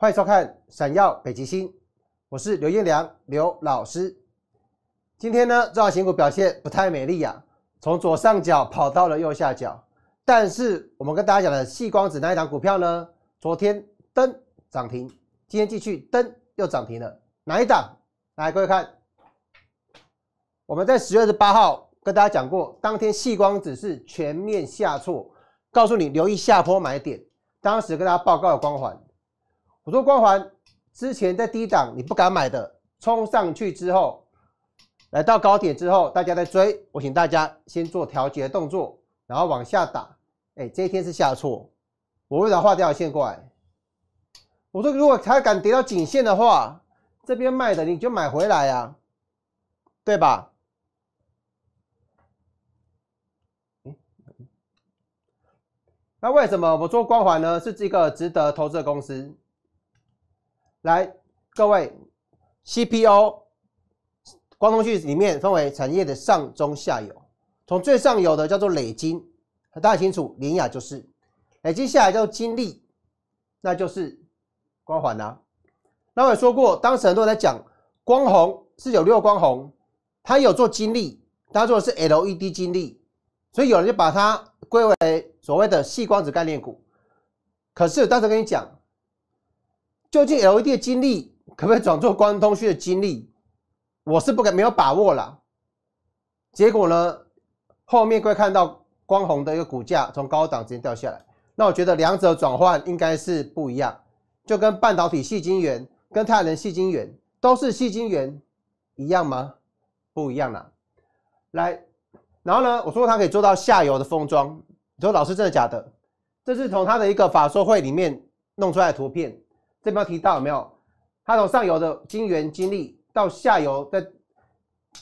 快收看《闪耀北极星》，我是刘彦良刘老师。今天呢，中小新股表现不太美丽呀，从左上角跑到了右下角。但是我们跟大家讲的细光子那一档股票呢，昨天登涨停，今天继续登又涨停了。哪一档？来，各位看，我们在十月二十八号跟大家讲过，当天细光子是全面下挫，告诉你留意下坡买点。当时跟大家报告的光环。我说光环，之前在低档你不敢买的，冲上去之后，来到高点之后，大家在追，我请大家先做调节动作，然后往下打。哎，这一天是下挫，我为了画掉线过来。我说如果他敢跌到颈线的话，这边卖的你就买回来呀，对吧？那为什么我做光环呢？是一个值得投资的公司。来，各位，CPO 光通讯里面分为产业的上中下游，从最上游的叫做磊晶，大家清楚，联雅就是。磊晶下来叫金利，那就是光环啊。那我也说过，当时很多人在讲光弘，是有六光弘，它有做金利，它做的是 LED 金利，所以有人就把它归为所谓的细光子概念股。可是当时跟你讲。究竟 LED 的精力可不可以转做光通讯的精力？我是不敢没有把握了。结果呢，后面会看到光红的一个股价从高档直接掉下来。那我觉得两者转换应该是不一样，就跟半导体细晶圆跟太阳能细晶圆都是细晶圆一样吗？不一样啦。来，然后呢，我说它可以做到下游的封装。你说老师真的假的？这是从它的一个法说会里面弄出来的图片。这边提到有没有？它从上游的晶圆、晶粒到下游，的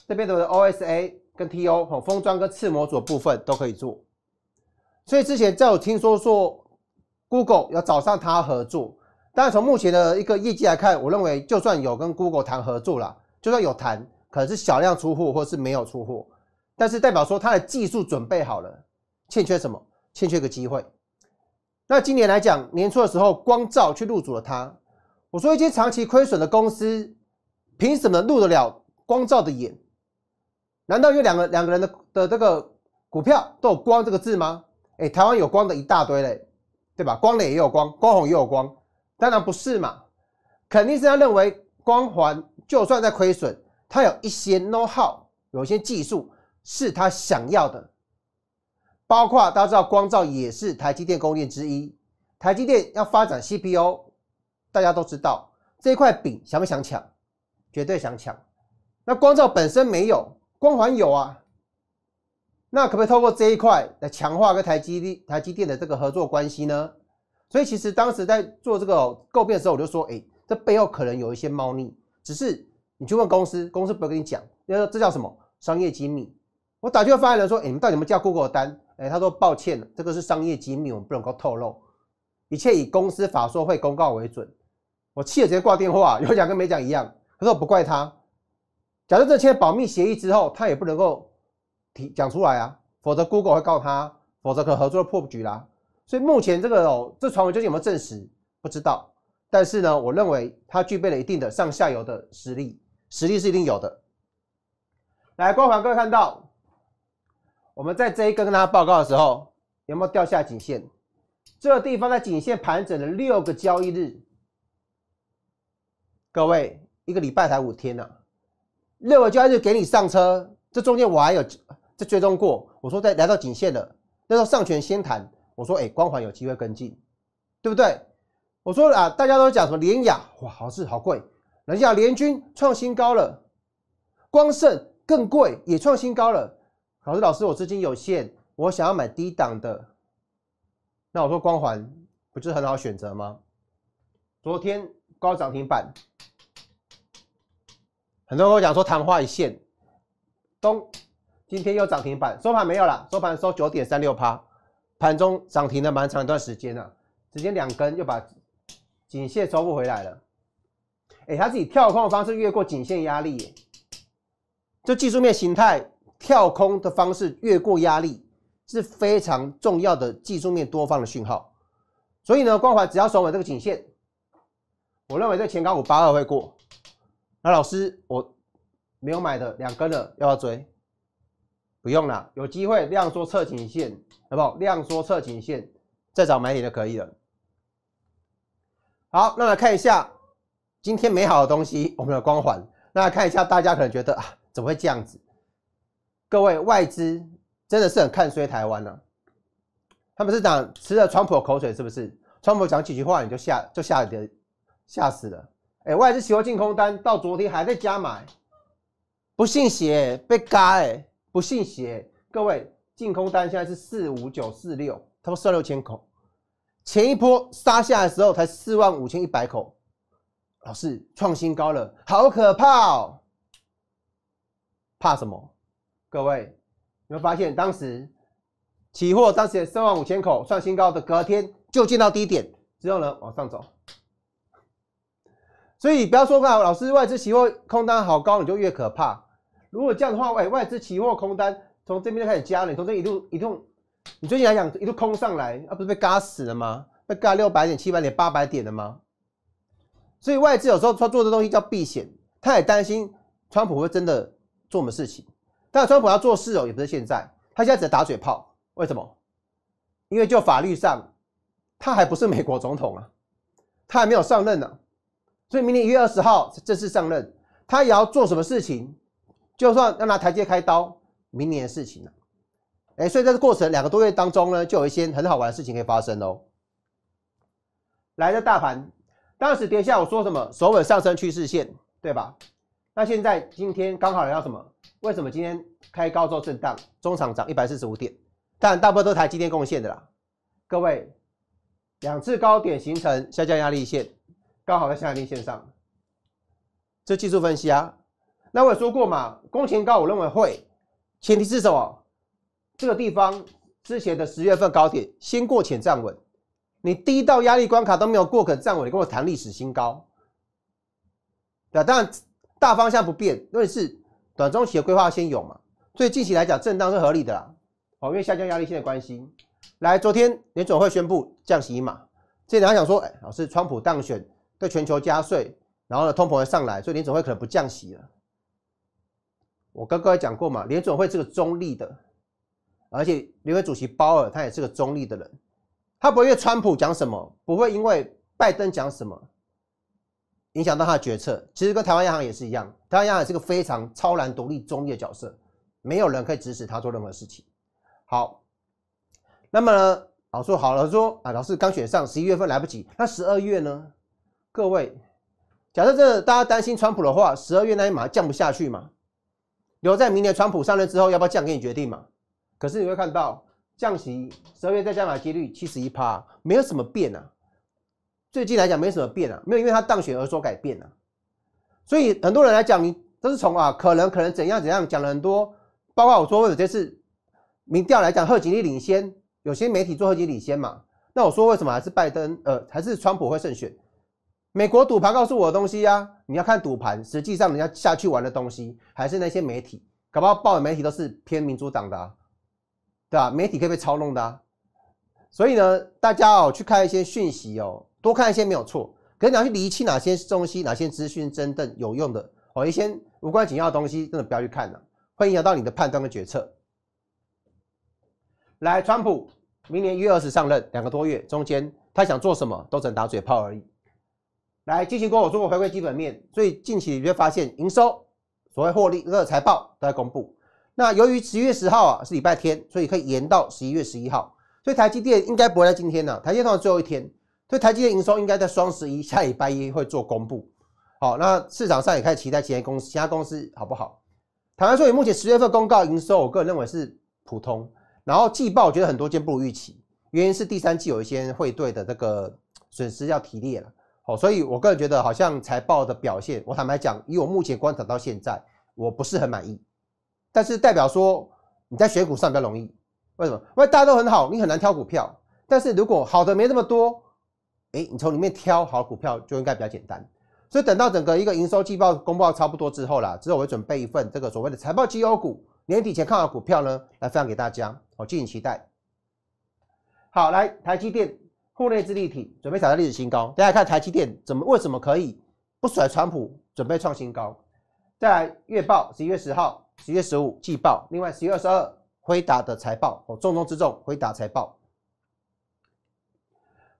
这边的 OSA 跟 TO 封装跟次模组的部分都可以做。所以之前在我听说说 Google 要找上它合作，但是从目前的一个业绩来看，我认为就算有跟 Google 谈合作了，就算有谈，可能是小量出货或是没有出货，但是代表说它的技术准备好了，欠缺什么？欠缺个机会。那今年来讲，年初的时候，光照去入主了它。我说一些长期亏损的公司，凭什么入得了光照的眼？难道有两个两个人的的这个股票都有“光”这个字吗？哎，台湾有光的一大堆嘞，对吧？光磊也有光，光红也有光，当然不是嘛。肯定是他认为光环就算在亏损，他有一些 know how，有一些技术是他想要的。包括大家知道，光照也是台积电供应链之一。台积电要发展 CPU，大家都知道这块饼想不想抢，绝对想抢。那光照本身没有，光环有啊。那可不可以透过这一块来强化跟台积电台积电的这个合作关系呢？所以其实当时在做这个购变的时候，我就说，哎，这背后可能有一些猫腻。只是你去问公司，公司不会跟你讲，因为这叫什么商业机密。我打去问发言人说，哎，你们到底有没有叫过我的单？哎，他说抱歉这个是商业机密，我们不能够透露，一切以公司法说会公告为准。我气了，直接挂电话，有讲跟没讲一样。他说不怪他，假设这签保密协议之后，他也不能够提讲出来啊，否则 Google 会告他，否则可合作破局啦。所以目前这个哦，这传闻究竟有没有证实，不知道。但是呢，我认为他具备了一定的上下游的实力，实力是一定有的。来，光环各位看到。我们在这一个跟大家报告的时候，有没有掉下颈线？这地方在颈线盘整了六个交易日，各位一个礼拜才五天呢，六个交易日给你上车，这中间我还有在追踪过。我说在来到颈线了，那时候上权先谈，我说哎光环有机会跟进，对不对？我说啊，大家都讲什么联雅哇，好是好贵，人家联军创新高了，光盛更贵也创新高了。老师，老师，我资金有限，我想要买低档的。那我说光环不是很好选择吗？昨天高涨停板，很多人跟我讲说昙花一现。咚，今天又涨停板，收盘没有了，收盘收九点三六八，盘中涨停了蛮长一段时间啊，直接两根又把颈线收不回来了。哎，它是以跳空方式越过颈线压力，就技术面形态。跳空的方式越过压力是非常重要的技术面多方的讯号，所以呢，光环只要守稳这个颈线，我认为这前高五八二会过。那老师，我没有买的两根了，要不要追？不用啦，有机会量缩测颈线好不好？量缩测颈线，再找买点就可以了。好，那来看一下今天美好的东西，我们的光环。那看一下大家可能觉得啊，怎么会这样子？各位外资真的是很看衰台湾呢，他们是讲吃了川普的口水，是不是？川普讲几句话你就吓就吓的吓死了。哎，外资喜欢净空单，到昨天还在加买，不信邪被嘎哎，不信邪。各位净空单现在是四五九四六，差不多六千口，前一波杀下来的时候才四万五千一百口，老是创新高了，好可怕哦，怕什么？各位，你会发现当时期货当时三万五千口创新高的隔天就见到低点，之后呢往上走。所以不要说嘛，老师外资期货空单好高，你就越可怕。如果这样的话，外外资期货空单从这边就开始加了，从这一路一路，你最近还想一路空上来？啊，不是被嘎死了吗？被嘎六百点、七百点、八百点的吗？所以外资有时候他做的东西叫避险，他也担心川普会真的做什么事情。但川普要做事哦，也不是现在，他现在只是打嘴炮。为什么？因为就法律上，他还不是美国总统啊，他还没有上任呢。所以明年一月二十号正式上任，他也要做什么事情？就算要拿台阶开刀，明年的事情了。哎，所以在这过程两个多月当中呢，就有一些很好玩的事情可以发生哦。来的大盘当时跌下，我说什么，首稳上升趋势线，对吧？那现在今天刚好要什么？为什么今天开高做震荡？中场涨一百四十五点，但大部分都抬今天供应的啦。各位，两次高点形成下降压力线，刚好在下降线上，这技术分析啊。那我有说过嘛，工前高我认为会，前提是什么？这个地方之前的十月份高点先过前站稳，你第一道压力关卡都没有过可站稳，你跟我谈历史新高，对啊。当然大方向不变，因论是。短中期的规划先有嘛，所以近期来讲，震荡是合理的啦，哦，因为下降压力线的关系。来，昨天联总会宣布降息一码，这两天想说，哎，老师，川普当选对全球加税，然后呢，通膨会上来，所以联总会可能不降息了。我刚刚讲过嘛，联总会是个中立的，而且联委主席鲍尔他也是个中立的人，他不会因为川普讲什么，不会因为拜登讲什么影响到他的决策。其实跟台湾央行也是一样。他依然是个非常超然独立、中立的角色，没有人可以指使他做任何事情。好，那么老师说好了，说啊，老师刚选上，十一月份来不及，那十二月呢？各位，假设这大家担心川普的话，十二月那一码降不下去嘛？留在明年川普上任之后，要不要降给你决定嘛？可是你会看到降息十二月再降的几率七十一趴，没有什么变啊。最近来讲没什么变啊，没有因为他当选而所改变啊。所以很多人来讲，你都是从啊，可能可能怎样怎样讲了很多，包括我说有这次民调来讲，贺锦丽领先，有些媒体做贺锦丽领先嘛，那我说为什么还是拜登呃，还是川普会胜选？美国赌盘告诉我的东西呀，你要看赌盘，实际上人家下去玩的东西还是那些媒体，搞不好报的媒体都是偏民主党的，啊，对吧？媒体可以被操弄的，啊，所以呢，大家哦去看一些讯息哦，多看一些没有错。可是你要去理清哪些东西，哪些资讯真正有用的哦，一些无关紧要的东西真的不要去看了，会影响到你的判断跟决策。来，川普明年一月二十上任，两个多月中间，他想做什么都只能打嘴炮而已。来，进行过我中国回归基本面，所以近期你会发现营收，所谓获利，那财报都在公布。那由于十月十号啊是礼拜天，所以可以延到十一月十一号，所以台积电应该不会在今天呢，台积电最后一天。所以台积电营收应该在双十一下礼拜一会做公布，好，那市场上也开始期待其他公司，其他公司好不好？坦白说，以目前十月份公告营收，我个人认为是普通。然后季报我觉得很多间不如预期，原因是第三季有一些汇兑的那个损失要提列了。好，所以我个人觉得好像财报的表现，我坦白讲，以我目前观察到现在，我不是很满意。但是代表说你在选股上比较容易，为什么？因为大家都很好，你很难挑股票。但是如果好的没那么多。哎，你从里面挑好股票就应该比较简单，所以等到整个一个营收季报公报差不多之后啦，之后我会准备一份这个所谓的财报绩优股年底前看好股票呢，来分享给大家，我敬请期待。好，来台积电户内自立体准备挑战历史新高，大家看台积电怎么为什么可以不甩川普准备创新高？再来月报十一月十号、十一月十五季报，另外十一月二十二辉达的财报，我重中之重辉达财报。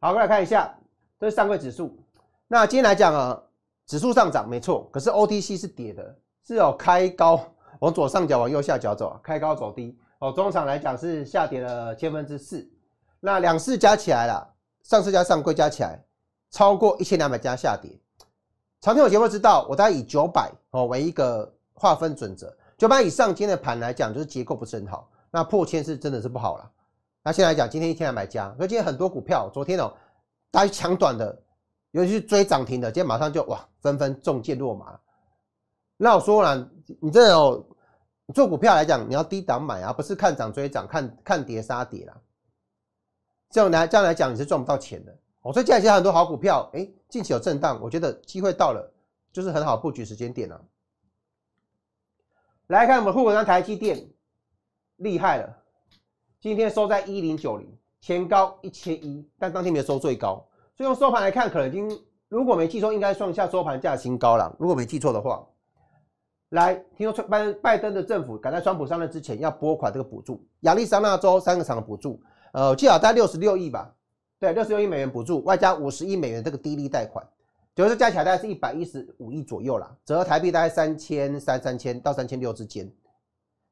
好，我们来看一下。这是上柜指数。那今天来讲啊，指数上涨没错，可是 O T C 是跌的，是有开高往左上角往右下角走，开高走低哦。中场来讲是下跌了千分之四，那两市加起来啦，上市加上柜加起来超过一千两百家下跌。常听我节目知道，我大概以九百哦为一个划分准则，九百以上今天的盘来讲就是结构不是很好，那破千是真的是不好了。那在来讲今天一千两百家，今天很多股票昨天哦。大待抢短的，尤其是追涨停的，今天马上就哇，纷纷中箭落马。那我说了，你这种做股票来讲，你要低档买啊，不是看涨追涨，看看跌杀跌啦。这样来这样来讲，你是赚不到钱的。我说，现在其实很多好股票，哎，近期有震荡，我觉得机会到了，就是很好布局时间点了。来看我们沪股三台积电，厉害了，今天收在一零九零。前高一千一，但当天没有收最高，所以用收盘来看，可能已经如果没记错，应该创下收盘价新高了。如果没记错的话，来听说拜拜登的政府赶在川普上任之前要拨款这个补助，亚利桑那州三个厂的补助，呃，至少在六十六亿吧，对，六十六亿美元补助，外加五十亿美元这个低利贷款，就是加起来大概是一百一十五亿左右啦，折合台币大概三千三三千到三千六之间。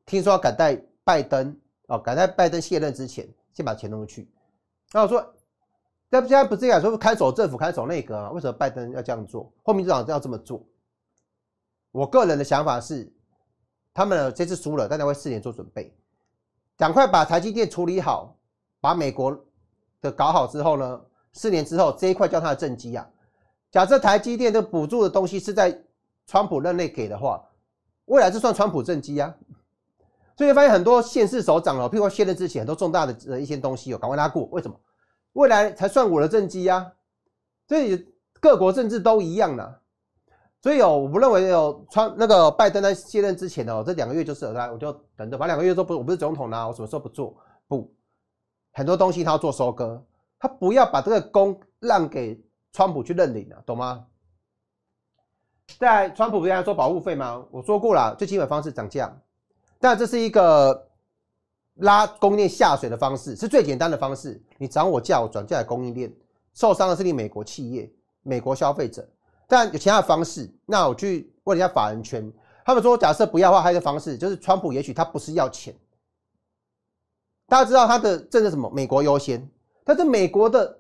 听说要赶在拜登哦，赶在拜登卸任之前。先把钱弄过去，那我说，那现在不是讲说看守政府、看守内阁，为什么拜登要这样做？后面就讲要这么做。我个人的想法是，他们这次输了，大家为四年做准备，赶快把台积电处理好，把美国的搞好之后呢，四年之后这一块叫他的政绩啊。假设台积电的补助的东西是在川普任内给的话，未来这算川普政绩啊，所以发现很多现世首长哦，譬如说卸任之前，很多重大的一些东西哦，赶快拉过。为什么？未来才算我的政绩呀！所以各国政治都一样呢。所以哦，我不认为有川那个拜登在卸任之前哦，这两个月就是来，我就等着，反正两个月都不我不是总统啦，我什么时候不做？不，很多东西他要做收割，他不要把这个功让给川普去认领了，懂吗？在川普不是在收保护费吗？我说过了，最基本方式涨价。但这是一个拉供应链下水的方式，是最简单的方式。你涨我价，我转嫁给供应链，受伤的是你美国企业、美国消费者。但有其他的方式。那我去问一下法人圈，他们说，假设不要话，还有一个方式就是，川普也许他不是要钱。大家知道他的政策什么？美国优先。但是美国的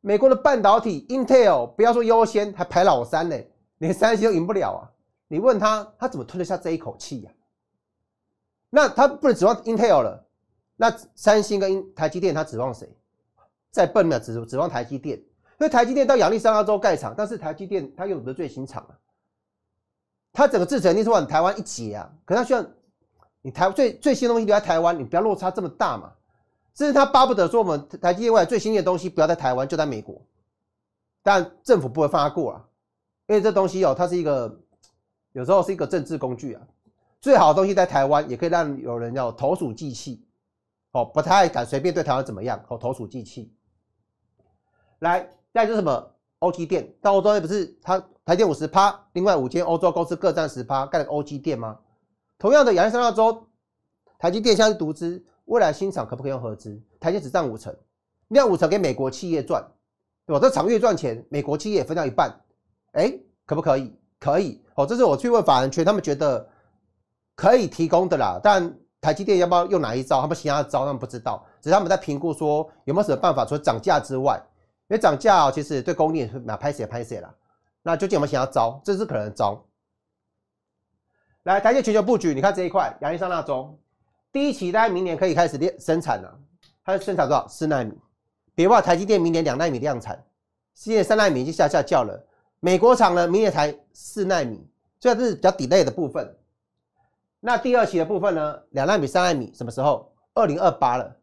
美国的半导体 Intel，不要说优先，还排老三呢，连三星都赢不了啊。你问他，他怎么吞得下这一口气呀？那他不能指望 Intel 了，那三星跟台积电他指望谁？再笨了，指指望台积电，因为台积电到亚利桑那州盖厂，但是台积电它用的最新厂啊，它整个制程你是往台湾一截啊，可它需要你台最最新的东西留在台湾，你不要落差这么大嘛，甚至他巴不得说我们台积电外最新的东西不要在台湾，就在美国，但政府不会放他过啊，因为这东西哦，它是一个有时候是一个政治工具啊。最好的东西在台湾，也可以让有人要投鼠忌器，哦，不太敢随便对台湾怎么样。哦，投鼠忌器。来，再就是什么欧基电，到欧洲不是他台电五十趴，另外五间欧洲公司各占十趴，盖了个欧机电吗？同样的，亚利桑那州台积电现在独资，未来新厂可不可以用合资？台积只占五成，那五成给美国企业赚，对吧？这厂越赚钱，美国企业分到一半，哎，可不可以？可以，哦，这是我去问法人圈，他们觉得。可以提供的啦，但台积电要不要用哪一招？他们其他招，他们不知道，只是他们在评估说有没有什么办法，除了涨价之外，因为涨价其实对供应链是蛮拍死拍死啦。那究竟有没有其他招？这是可能招。来，台积全球布局，你看这一块，亚利桑那中，第一期大概明年可以开始练生产了，它是生产多少？四纳米。别忘台积电明年两纳米量产，现在三纳米已经下下叫了，美国厂呢明年才四纳米，所以这是比较 delay 的部分。那第二期的部分呢？两纳米、三纳米什么时候？二零二八了，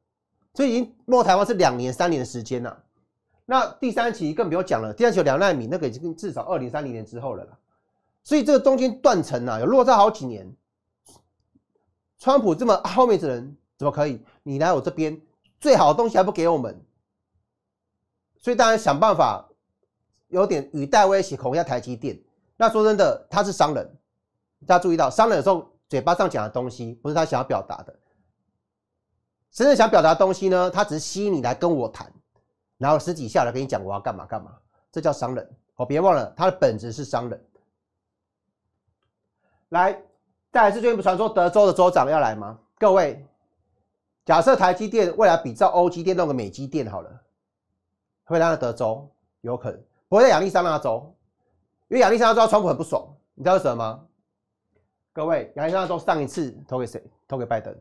所以已经落台湾是两年、三年的时间了。那第三期更不用讲了，第三期两纳米那个已经至少二零三零年之后了啦。所以这个中间断层啊，有落差好几年。川普这么 后面的人，怎么可以？你来我这边，最好的东西还不给我们？所以大家想办法，有点语带威胁，恐吓台积电。那说真的，他是商人，大家注意到商人的时候。嘴巴上讲的东西不是他想要表达的，真正想表达的东西呢？他只是吸引你来跟我谈，然后十几下来跟你讲我要干嘛干嘛，这叫商人。哦，别忘了他的本质是商人。来，再来一次最近不传说德州的州长要来吗？各位，假设台积电未来比照欧积电弄个美积电好了，会让他德州，有可能不会在亚利桑那州，因为亚利桑那州川普很不爽，你知道为什么吗？各位，亚利桑那州上一次投给谁？投给拜登。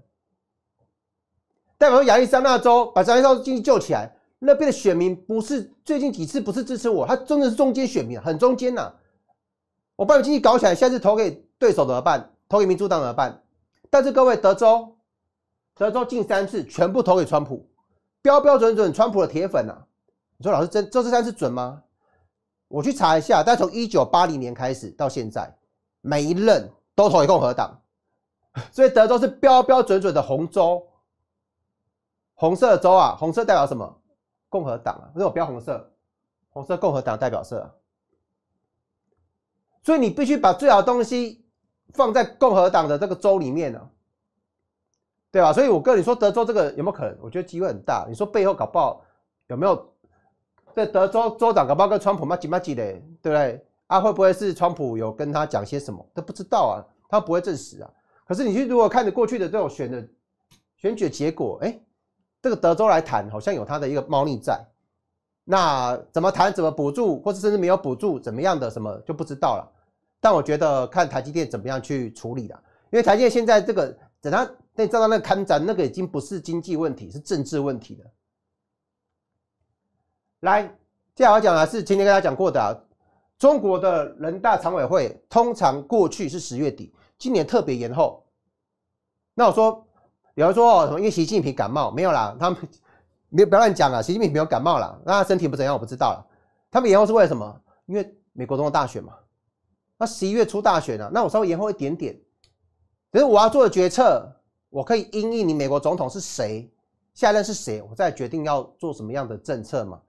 代表亚利桑那州把张一超经济救起来，那边的选民不是最近几次不是支持我，他真的是中间选民很中间呐。我把经济搞起来，下次投给对手怎么办？投给民主党怎么办？但是各位，德州，德州近三次全部投给川普，标标准准川普的铁粉呐。你说老师真这次三次准吗？我去查一下，但从一九八零年开始到现在，每一任。都投给共和党，所以德州是标标准准的红州，红色州啊，红色代表什么？共和党啊，所以我标红色，红色共和党代表色。所以你必须把最好的东西放在共和党的这个州里面呢，对吧？所以我跟你说，德州这个有没有可能？我觉得机会很大。你说背后搞不好有没有？在德州州长搞不好跟川普嘛鸡嘛鸡的，对不对？啊，会不会是川普有跟他讲些什么？都不知道啊。他不会证实啊，可是你去如果看着过去的这种选的选举结果，哎，这个德州来谈好像有他的一个猫腻在，那怎么谈怎么补助，或者甚至没有补助，怎么样的什么就不知道了。但我觉得看台积电怎么样去处理了，因为台积电现在这个等他那站到那个刊展，那个已经不是经济问题，是政治问题了。来，接下来要讲的是今天跟大家讲过的，中国的人大常委会通常过去是十月底。今年特别延后，那我说，比方说，因为习近平感冒没有啦，他们有，不要乱讲了，习近平没有感冒了，那他身体不怎样，我不知道了。他们延后是为了什么？因为美国总统大选嘛，那十一月初大选呢，那我稍微延后一点点，是我要做的决策，我可以因应你美国总统是谁，下一任是谁，我再决定要做什么样的政策嘛。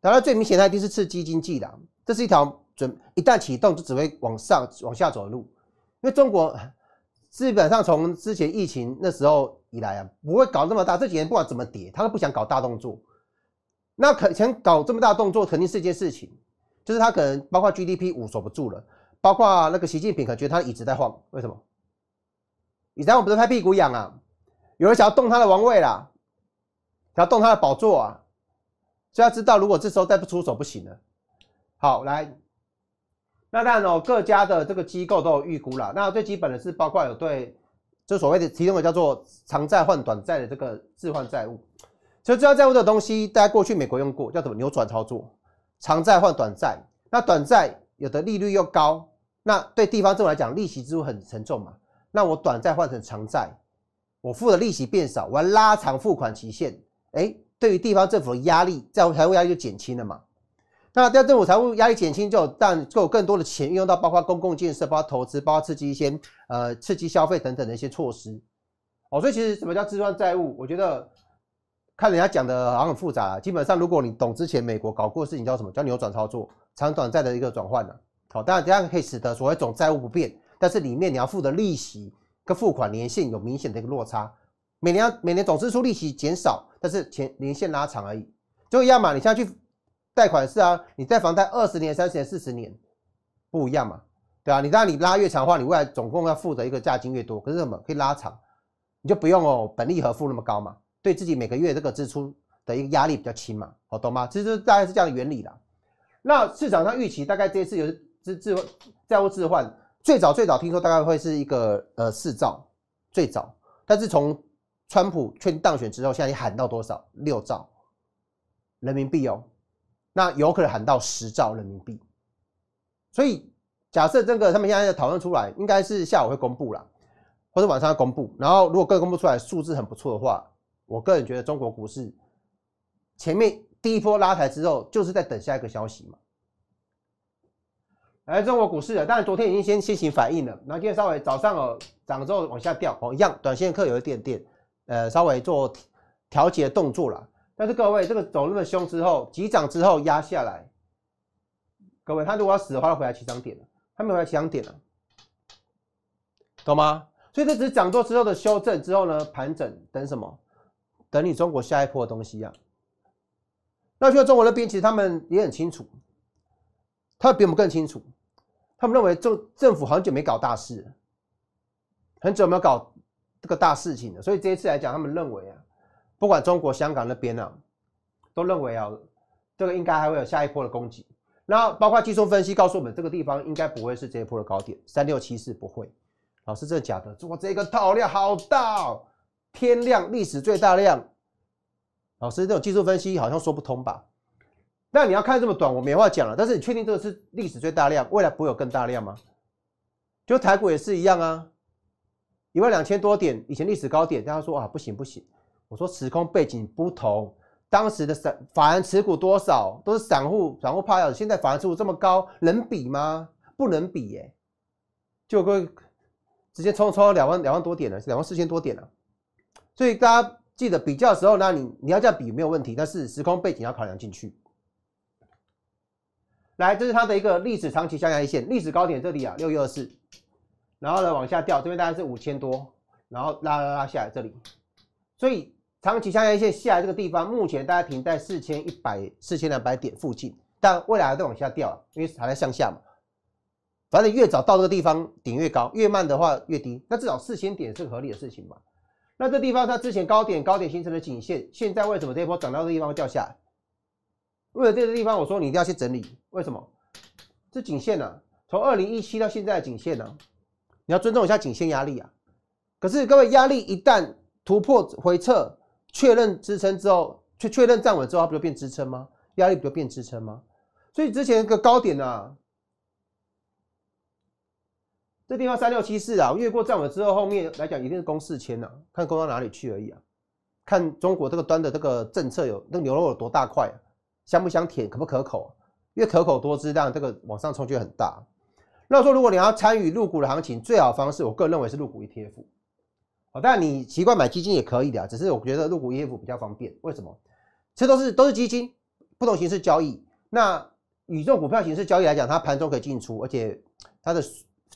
然后最明显，它一定是刺激经济的，这是一条准一旦启动就只会往上往下走的路。因为中国基本上从之前疫情那时候以来啊，不会搞这么大。这几年不管怎么跌，他都不想搞大动作。那可想搞这么大动作，肯定是一件事情，就是他可能包括 GDP 捂守不住了，包括那个习近平感觉他椅子在晃，为什么？椅子晃不是拍屁股痒啊？有人想要动他的王位啦，想要动他的宝座啊？所以要知道，如果这时候再不出手不行了。好，来。那当然哦，各家的这个机构都有预估啦。那最基本的是包括有对，就所谓的其中的叫做长债换短债的这个置换债务。所以置换债务的东西，大家过去美国用过，叫什么扭转操作？长债换短债。那短债有的利率又高，那对地方政府来讲，利息支出很沉重嘛。那我短债换成长债，我付的利息变少，我拉长付款期限，哎，对于地方政府的压力，在财务压力就减轻了嘛。那这样政府财务压力减轻，就但就有更多的钱运用到包括公共建设、包括投资、包括刺激一些呃刺激消费等等的一些措施。哦，所以其实什么叫置换债务？我觉得看人家讲的好像很复杂。基本上，如果你懂之前美国搞过事情叫什么叫扭转操作，长短债的一个转换呢？好，当然这样可以使得所谓总债务不变，但是里面你要付的利息跟付款年限有明显的一个落差。每年每年总支出利息减少，但是钱年限拉长而已，就一样嘛。你现在去。贷款是啊，你贷房贷二十年、三十年、四十年，不一样嘛，对啊，你当然你拉越长的话，你未来总共要付的一个价金越多。可是什么可以拉长，你就不用哦，本利和付那么高嘛，对自己每个月这个支出的一个压力比较轻嘛，好懂吗？其实大概是这样的原理啦。那市场上预期大概这次有资资债务置换最早最早听说大概会是一个呃四兆最早，但是从川普确定当选之后，现在你喊到多少六兆人民币哦。那有可能喊到十兆人民币，所以假设这个他们现在讨论出来，应该是下午会公布了，或者晚上会公布。然后如果各公布出来数字很不错的话，我个人觉得中国股市前面第一波拉抬之后，就是在等下一个消息嘛。来，中国股市的，当然昨天已经先先行反应了，然后今天稍微早上哦涨了之后往下掉哦，一样短线客有一点点呃，稍微做调节动作了。但是各位，这个走那么凶之后，急涨之后压下来，各位，他如果要死的话，要回来起涨点了？他没回来起涨点了，懂吗？所以这只是涨多之后的修正之后呢，盘整等什么？等你中国下一波的东西呀。那去到中国那边，其实他们也很清楚，他比我们更清楚，他们认为政政府很久没搞大事，很久没有搞这个大事情了，所以这一次来讲，他们认为啊。不管中国、香港那边呢，都认为啊，这个应该还会有下一波的攻击。那包括技术分析告诉我们，这个地方应该不会是这一波的高点，三六七四不会。老师，这假的？我这个套量好大，哦，天量，历史最大量。老师，这种技术分析好像说不通吧？那你要看这么短，我没话讲了。但是你确定这个是历史最大量，未来不会有更大量吗？就台股也是一样啊，一万两千多点，以前历史高点，大家说啊，不行不行。我说时空背景不同，当时的散法人持股多少都是散户，散户怕要，现在法人持股这么高，能比吗？不能比耶。就会直接冲冲两万两万多点了，两万四千多点了。所以大家记得比较的时候，那你你要这样比没有问题，但是时空背景要考量进去。来，这是它的一个历史长期下降线，历史高点这里啊，六月二四，然后呢往下掉，这边大概是五千多，然后拉拉拉下来这里，所以。长期下降线下这个地方目前大概停在四千一百、四千两百点附近，但未来还在往下掉，因为还在向下嘛。反正越早到这个地方顶越高，越慢的话越低。那至少四千点是合理的事情嘛。那这地方它之前高点高点形成的颈线，现在为什么这一波涨到这地方掉下来？为了这个地方，我说你一定要去整理。为什么？这颈线呢？从二零一七到现在的颈线呢？你要尊重一下颈线压力啊。可是各位压力一旦突破回撤。确认支撑之后，确确认站稳之后，它不就变支撑吗？压力不就变支撑吗？所以之前一个高点啊，这地方三六七四啊，越过站稳之后，后面来讲一定是攻四千啊，看攻到哪里去而已啊。看中国这个端的这个政策有那牛肉有多大块，香不香甜，可不可口？啊？越可口多汁，当然这个往上冲就很大。那说如果你要参与入股的行情，最好方式，我个人认为是入股 ETF。好，但你习惯买基金也可以的只是我觉得入股 ETF 比较方便。为什么？这都是都是基金，不同形式交易。那与种股票形式交易来讲，它盘中可以进出，而且它的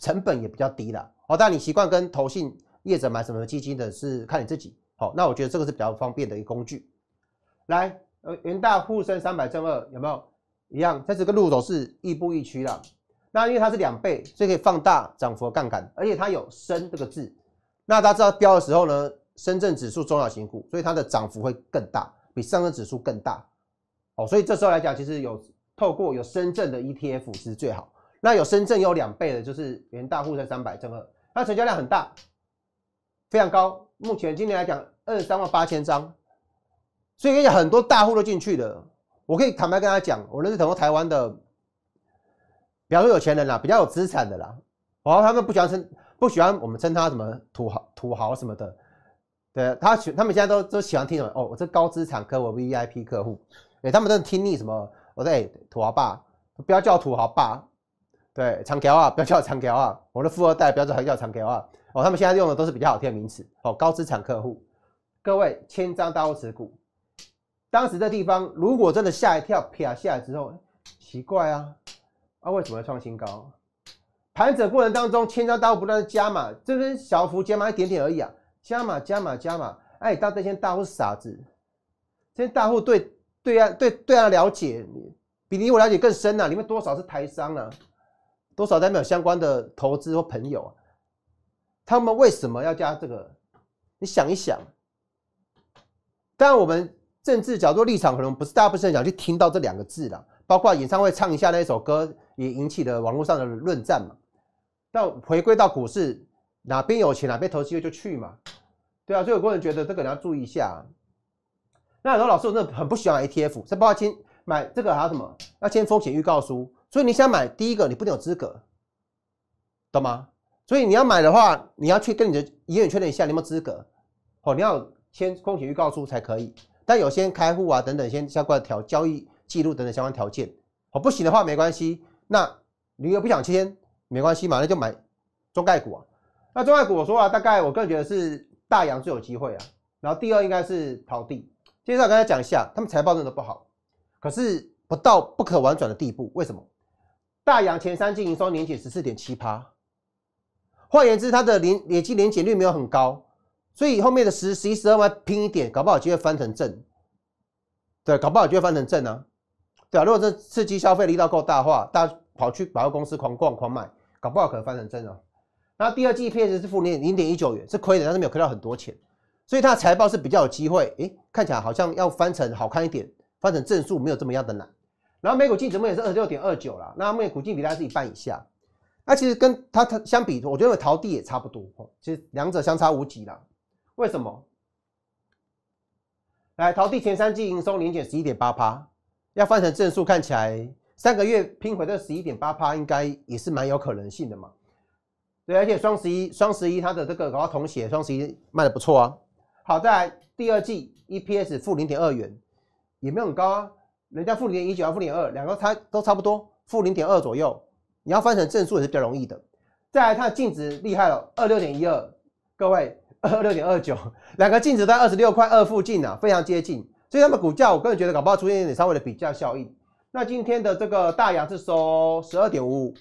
成本也比较低的。好，但你习惯跟投信业者买什么基金的是看你自己。好，那我觉得这个是比较方便的一个工具。来，呃，元大沪深三百正二有没有一样？在这个路走是亦步亦趋啦。那因为它是两倍，所以可以放大涨幅杠杆，而且它有“升”这个字。那它道标的时候呢，深圳指数中小型股，所以它的涨幅会更大，比上证指数更大。哦，所以这时候来讲，其实有透过有深圳的 ETF 是最好。那有深圳有两倍的，就是元大沪深三百正二，它成交量很大，非常高。目前今年来讲二十三万八千张，所以很多大户都进去的。我可以坦白跟大家讲，我认识很多台湾的，比方说有钱人啦，比较有资产的啦，哦，他们不喜欢深，不喜欢我们称他什么土豪土豪什么的，对他喜他们现在都都喜欢听什么哦，我这高资产客我 V I P 客户，哎，他们都听腻什么？我说哎，土豪爸，不要叫土豪爸，对，长条啊，不要叫长条啊，我的富二代，不要叫他叫长条啊。哦，他们现在用的都是比较好听的名词哦，高资产客户，各位千张刀持股，当时这地方如果真的吓一跳啪下来之后，奇怪啊，啊，为什么会创新高？盘整过程当中，千家大户不断的加码，这跟小幅加码一点点而已啊！加码、加码、加码！哎，大这些大户是傻子？这些大户对对啊对对啊了解比你我了解更深呐！里面多少是台商啊？多少代表相关的投资或朋友啊？他们为什么要加这个？你想一想。当然，我们政治角度立场可能不是大部分人想去听到这两个字的，包括演唱会唱一下那一首歌，也引起了网络上的论战嘛。到回归到股市，哪边有钱哪边投机就就去嘛，对啊，所以我个人觉得这个你要注意一下。那有多候老师，我真的很不喜欢 A T F，这不要签，买这个还有什么？要签风险预告书，所以你想买第一个，你不能有资格，懂吗？所以你要买的话，你要去跟你的银院确认一下你有没有资格，哦，你要签风险预告书才可以。但有些开户啊等等，先相关条交易记录等等相关条件，哦，不行的话没关系，那你又不想签？没关系嘛，那就买中概股啊。那中概股我说啊，大概我个人觉得是大洋最有机会啊。然后第二应该是淘地。接下来跟大家讲一下，他们财报真的不好，可是不到不可婉转的地步。为什么？大洋前三季营收年减十四点七趴。换言之，它的年累计年减率没有很高，所以后面的十、十一、十二万拼一点，搞不好就会翻成正。对，搞不好就会翻成正啊。对啊，如果这刺激消费力道够大话，大家跑去百货公司狂逛狂买。搞不好可能翻成正哦，那第二季 p s 是负零点零点一九元，是亏的，但是没有亏到很多钱，所以它财报是比较有机会。诶，看起来好像要翻成好看一点，翻成正数没有这么样的难。然后美股净值目也是二十六点二九啦，那美股净比概是一半以下。那其实跟它它相比，我觉得桃地也差不多，其实两者相差无几啦。为什么？来桃地前三季营收年减十一点八趴，要翻成正数看起来。三个月拼回这十一点八趴，应该也是蛮有可能性的嘛。对，而且双十一，双十一它的这个搞同血，双十一卖的不错啊。好，再第二季 EPS 负零点二元，也没有很高啊，人家负零点一九啊，负零点二，两个差都差不多，负零点二左右。你要翻成正数也是比较容易的。再来看净值厉害了，二六点一二，各位 二六点二九，两个净值在二十六块二附近呢，非常接近。所以他们股价，我个人觉得搞不好出现一点稍微的比较效应。那今天的这个大洋是收十二点五五，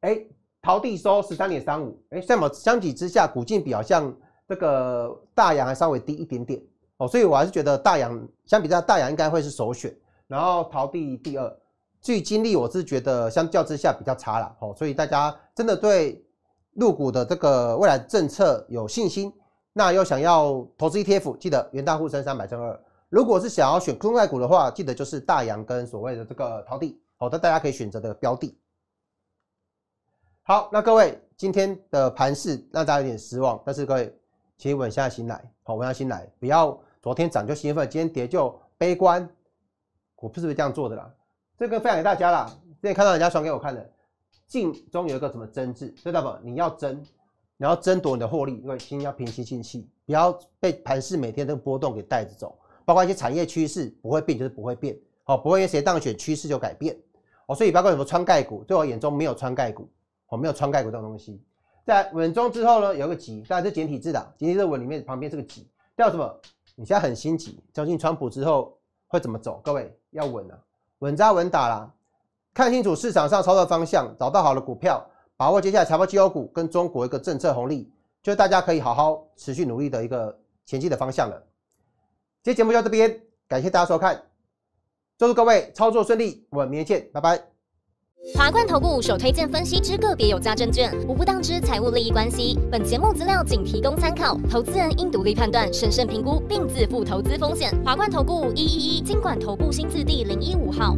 哎，陶地收十三点三五，哎，那么相比之下，股净比好像这个大洋还稍微低一点点哦，所以我还是觉得大洋相比之下，大洋应该会是首选，然后陶地第二。至于金利，我是觉得相较之下比较差了哦，所以大家真的对入股的这个未来政策有信心，那要想要投资 ETF，记得元大沪深三百乘二。如果是想要选中概股的话，记得就是大阳跟所谓的这个超地，好的，大家可以选择的标的。好，那各位今天的盘势让大家有点失望，但是各位请稳下心来，好，稳下心来，不要昨天涨就兴奋，今天跌就悲观，我不是不这样做的啦。这个分享给大家啦，今天看到人家传给我看的，镜中有一个什么争执，知道代你要争，你要争夺你的获利，因为心要平心静气，不要被盘势每天这个波动给带着走。包括一些产业趋势不会变，就是不会变，好不会因为谁当选趋势就改变，哦，所以包括什么穿盖股，在我眼中没有穿盖股，我没有穿盖股这种东西，在稳中之后呢，有个急，大家是简体字啊，今天字稳里面旁边这个急叫什么？你现在很心急，走进川普之后会怎么走？各位要稳了，稳扎稳打啦，看清楚市场上操作方向，找到好的股票，把握接下来财报绩优股跟中国一个政策红利，就大家可以好好持续努力的一个前进的方向了。今天节目就到这边，感谢大家收看，祝各位操作顺利，我们明天见，拜拜。华冠投顾首推荐分析之个别有价证券无不当之财务利益关系，本节目资料仅提供参考，投资人应独立判断、审慎评估并自负投资风险。华冠投顾一一一经管投顾新字第零一五号。